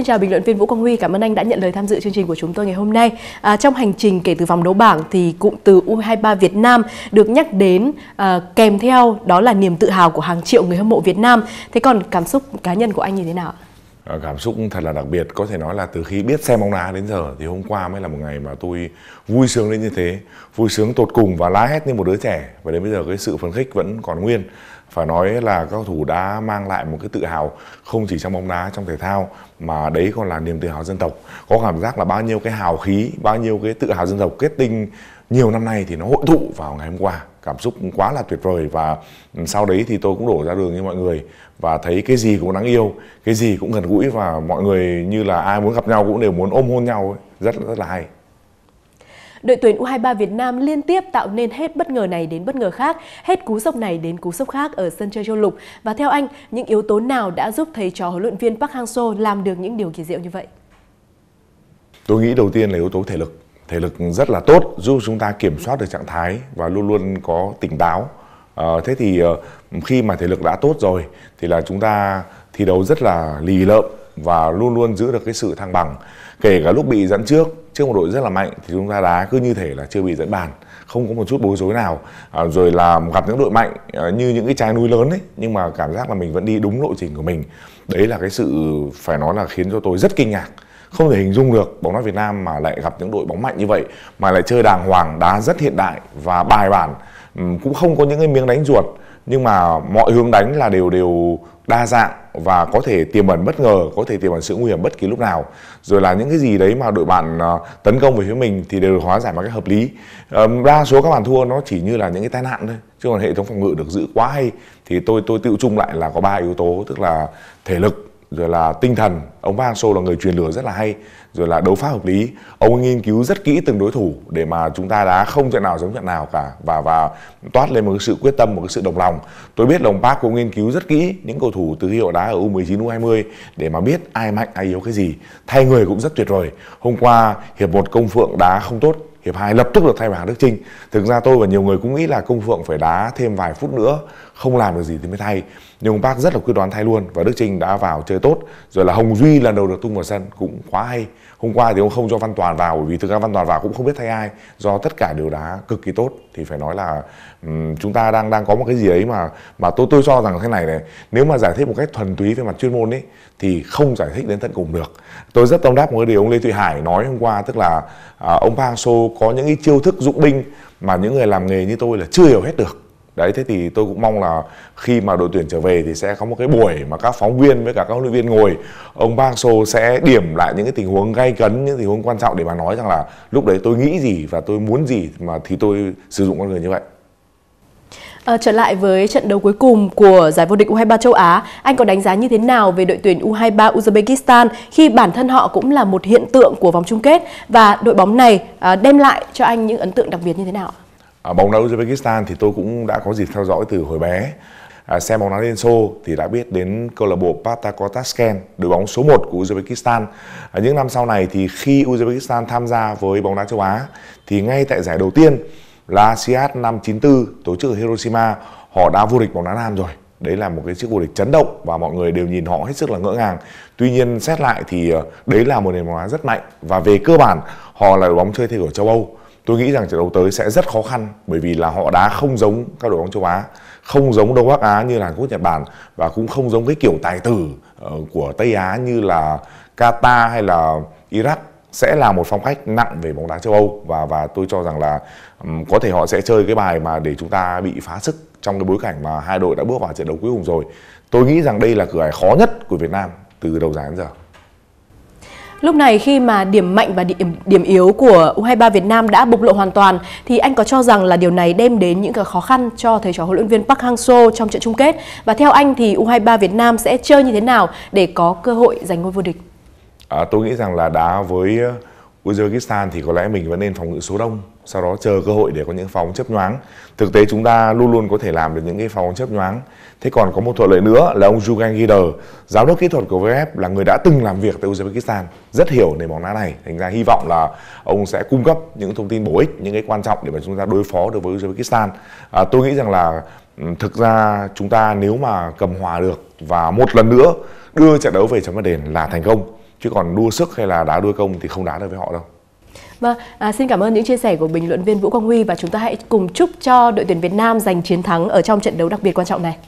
Xin chào bình luận viên Vũ Quang Huy, cảm ơn anh đã nhận lời tham dự chương trình của chúng tôi ngày hôm nay. À, trong hành trình kể từ vòng đấu bảng thì cụm từ U23 Việt Nam được nhắc đến à, kèm theo đó là niềm tự hào của hàng triệu người hâm mộ Việt Nam. Thế còn cảm xúc cá nhân của anh như thế nào ạ? Ờ, cảm xúc thật là đặc biệt có thể nói là từ khi biết xem bóng đá đến giờ thì hôm qua mới là một ngày mà tôi vui sướng đến như thế vui sướng tột cùng và lá hét như một đứa trẻ và đến bây giờ cái sự phấn khích vẫn còn nguyên phải nói là các cầu thủ đã mang lại một cái tự hào không chỉ trong bóng đá trong thể thao mà đấy còn là niềm tự hào dân tộc có cảm giác là bao nhiêu cái hào khí bao nhiêu cái tự hào dân tộc kết tinh nhiều năm nay thì nó hội tụ vào ngày hôm qua cảm xúc quá là tuyệt vời và sau đấy thì tôi cũng đổ ra đường như mọi người và thấy cái gì cũng đáng yêu cái gì cũng gần gũi và mọi người như là ai muốn gặp nhau cũng đều muốn ôm hôn nhau ấy. rất rất là hay đội tuyển U23 Việt Nam liên tiếp tạo nên hết bất ngờ này đến bất ngờ khác, hết cú sốc này đến cú sốc khác ở sân chơi châu lục. Và theo anh, những yếu tố nào đã giúp thầy trò huấn luyện viên Park Hang-seo làm được những điều kỳ diệu như vậy? Tôi nghĩ đầu tiên là yếu tố thể lực thể lực rất là tốt giúp chúng ta kiểm soát được trạng thái và luôn luôn có tỉnh táo à, thế thì ờ, khi mà thể lực đã tốt rồi thì là chúng ta thi đấu rất là lì lợm và luôn luôn giữ được cái sự thăng bằng kể cả lúc bị dẫn trước trước một đội rất là mạnh thì chúng ta đá cứ như thể là chưa bị dẫn bàn không có một chút bối rối nào à, rồi là gặp những đội mạnh à, như những cái trái núi lớn ấy nhưng mà cảm giác là mình vẫn đi đúng lộ trình của mình đấy là cái sự phải nói là khiến cho tôi rất kinh ngạc không thể hình dung được bóng đá Việt Nam mà lại gặp những đội bóng mạnh như vậy mà lại chơi đàng hoàng đá rất hiện đại và bài bản cũng không có những cái miếng đánh ruột nhưng mà mọi hướng đánh là đều đều đa dạng và có thể tiềm ẩn bất ngờ, có thể tiềm ẩn sự nguy hiểm bất kỳ lúc nào. Rồi là những cái gì đấy mà đội bạn ờ, tấn công về phía mình thì đều được hóa giải một cách hợp lý. Đa số các bàn thua nó chỉ như là những cái tai nạn thôi, chứ còn hệ thống phòng ngự được giữ quá hay thì tôi tôi tự chung lại là có ba yếu tố, tức là thể lực, rồi là tinh thần ông Van Hang là người truyền lửa rất là hay rồi là đấu pháp hợp lý ông nghiên cứu rất kỹ từng đối thủ để mà chúng ta đã không trận nào giống trận nào cả và và toát lên một cái sự quyết tâm một cái sự đồng lòng tôi biết đồng ông Park cũng nghiên cứu rất kỹ những cầu thủ từ hiệu đá ở U19 U20 để mà biết ai mạnh ai yếu cái gì thay người cũng rất tuyệt vời hôm qua hiệp một công phượng đá không tốt hiệp 2 lập tức được thay bà Đức Trinh. Thực ra tôi và nhiều người cũng nghĩ là Công Phượng phải đá thêm vài phút nữa, không làm được gì thì mới thay. Nhưng ông Park rất là quyết đoán thay luôn và Đức Trinh đã vào chơi tốt. Rồi là Hồng Duy lần đầu được tung vào sân cũng quá hay. Hôm qua thì ông không cho Văn Toàn vào vì thực ra Văn Toàn vào cũng không biết thay ai do tất cả đều đá cực kỳ tốt thì phải nói là um, chúng ta đang đang có một cái gì ấy mà mà tôi tôi cho rằng thế này này, nếu mà giải thích một cách thuần túy về mặt chuyên môn ấy thì không giải thích đến tận cùng được. Tôi rất tâm đắc một cái điều ông Lê Thụy Hải nói hôm qua tức là uh, ông Park So có những cái chiêu thức dụng binh mà những người làm nghề như tôi là chưa hiểu hết được đấy thế thì tôi cũng mong là khi mà đội tuyển trở về thì sẽ có một cái buổi mà các phóng viên với cả các huấn luyện viên ngồi ông Park Sô sẽ điểm lại những cái tình huống gay cấn những tình huống quan trọng để mà nói rằng là lúc đấy tôi nghĩ gì và tôi muốn gì mà thì tôi sử dụng con người như vậy À, trở lại với trận đấu cuối cùng của giải vô địch U23 châu Á, anh có đánh giá như thế nào về đội tuyển U23 Uzbekistan khi bản thân họ cũng là một hiện tượng của vòng chung kết và đội bóng này à, đem lại cho anh những ấn tượng đặc biệt như thế nào? À, bóng đá Uzbekistan thì tôi cũng đã có dịp theo dõi từ hồi bé. À, xem bóng đá Liên Xô thì đã biết đến câu lạc bộ Patakor đội bóng số 1 của Uzbekistan. À, những năm sau này thì khi Uzbekistan tham gia với bóng đá châu Á thì ngay tại giải đầu tiên là CH 594 tổ chức ở Hiroshima họ đã vô địch bóng đá nam rồi đấy là một cái chiếc vô địch chấn động và mọi người đều nhìn họ hết sức là ngỡ ngàng tuy nhiên xét lại thì ờ, đấy là một nền bóng đá rất mạnh và về cơ bản họ là đội bóng chơi theo kiểu châu âu tôi nghĩ rằng trận đấu tới sẽ rất khó khăn bởi vì là họ đá không giống các đội bóng châu Á, không giống Đông Bắc Á như là Hàn Quốc, Nhật Bản và cũng không giống cái kiểu tài tử ờ, của Tây Á như là Qatar hay là Iraq sẽ là một phong cách nặng về bóng đá châu Âu và và tôi cho rằng là um, có thể họ sẽ chơi cái bài mà để chúng ta bị phá sức trong cái bối cảnh mà hai đội đã bước vào trận đấu cuối cùng rồi. Tôi nghĩ rằng đây là cửa ải khó nhất của Việt Nam từ đầu giải đến giờ. Lúc này khi mà điểm mạnh và điểm điểm yếu của U23 Việt Nam đã bộc lộ hoàn toàn thì anh có cho rằng là điều này đem đến những cái khó khăn cho thầy trò huấn luyện viên Park Hang-seo trong trận chung kết và theo anh thì U23 Việt Nam sẽ chơi như thế nào để có cơ hội giành ngôi vô địch? à, tôi nghĩ rằng là đá với ờ, Uzbekistan thì có lẽ mình vẫn nên phòng ngự số đông sau đó chờ cơ hội để có những pha chấp chớp nhoáng thực tế chúng ta luôn luôn có thể làm được những cái pha chấp chớp nhoáng thế còn có một thuận lợi nữa là ông Jurgen Gider giám đốc kỹ thuật của VF là người đã từng làm việc tại Uzbekistan rất hiểu nền bóng đá này thành ra hy vọng là ông sẽ cung cấp những thông tin bổ ích những cái quan trọng để mà chúng ta đối phó được với Uzbekistan à, tôi nghĩ rằng là thực ra chúng ta nếu mà cầm hòa được và một lần nữa đưa trận đấu về chấm vào đền là thành công chứ còn đua sức hay là đá đuôi công thì không đá được với họ đâu và vâng, à, xin cảm ơn những chia sẻ của bình luận viên Vũ Quang Huy và chúng ta hãy cùng chúc cho đội tuyển Việt Nam giành chiến thắng ở trong trận đấu đặc biệt quan trọng này.